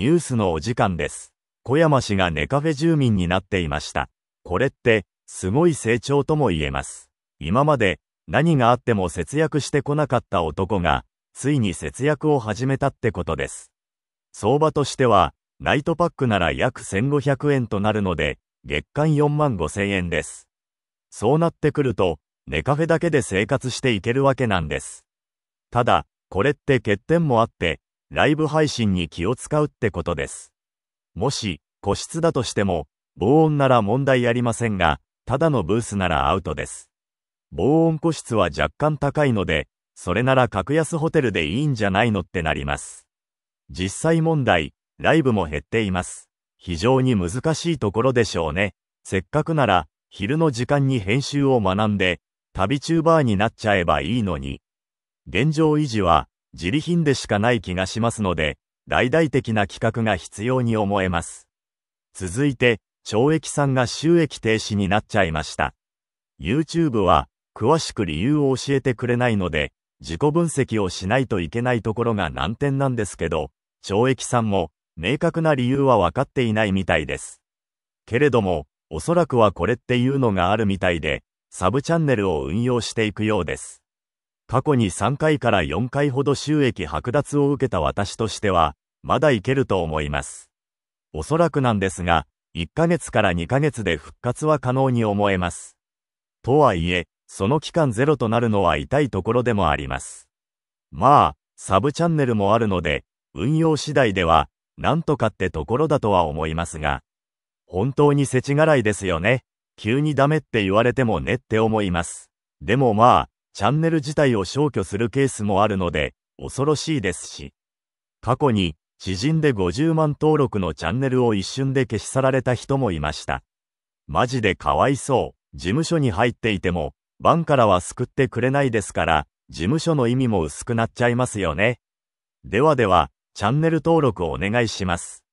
ニュースのお時間です。小山氏がネカフェ住民になっていました。これって、すごい成長とも言えます。今まで、何があっても節約してこなかった男が、ついに節約を始めたってことです。相場としては、ナイトパックなら約1500円となるので、月間4万5000円です。そうなってくると、ネカフェだけで生活していけるわけなんです。ただ、これって欠点もあって、ライブ配信に気を使うってことです。もし、個室だとしても、防音なら問題ありませんが、ただのブースならアウトです。防音個室は若干高いので、それなら格安ホテルでいいんじゃないのってなります。実際問題、ライブも減っています。非常に難しいところでしょうね。せっかくなら、昼の時間に編集を学んで、旅中バーになっちゃえばいいのに。現状維持は、自利品でしかない気がしますので、大々的な企画が必要に思えます。続いて、懲役さんが収益停止になっちゃいました。YouTube は、詳しく理由を教えてくれないので、自己分析をしないといけないところが難点なんですけど、懲役さんも、明確な理由は分かっていないみたいです。けれども、おそらくはこれっていうのがあるみたいで、サブチャンネルを運用していくようです。過去に3回から4回ほど収益剥奪を受けた私としては、まだいけると思います。おそらくなんですが、1ヶ月から2ヶ月で復活は可能に思えます。とはいえ、その期間ゼロとなるのは痛いところでもあります。まあ、サブチャンネルもあるので、運用次第では、なんとかってところだとは思いますが、本当に世知辛いですよね。急にダメって言われてもねって思います。でもまあ、チャンネル自体を消去するケースもあるので、恐ろしいですし、過去に、知人で50万登録のチャンネルを一瞬で消し去られた人もいました。マジでかわいそう。事務所に入っていても、バンからは救ってくれないですから、事務所の意味も薄くなっちゃいますよね。ではでは、チャンネル登録お願いします。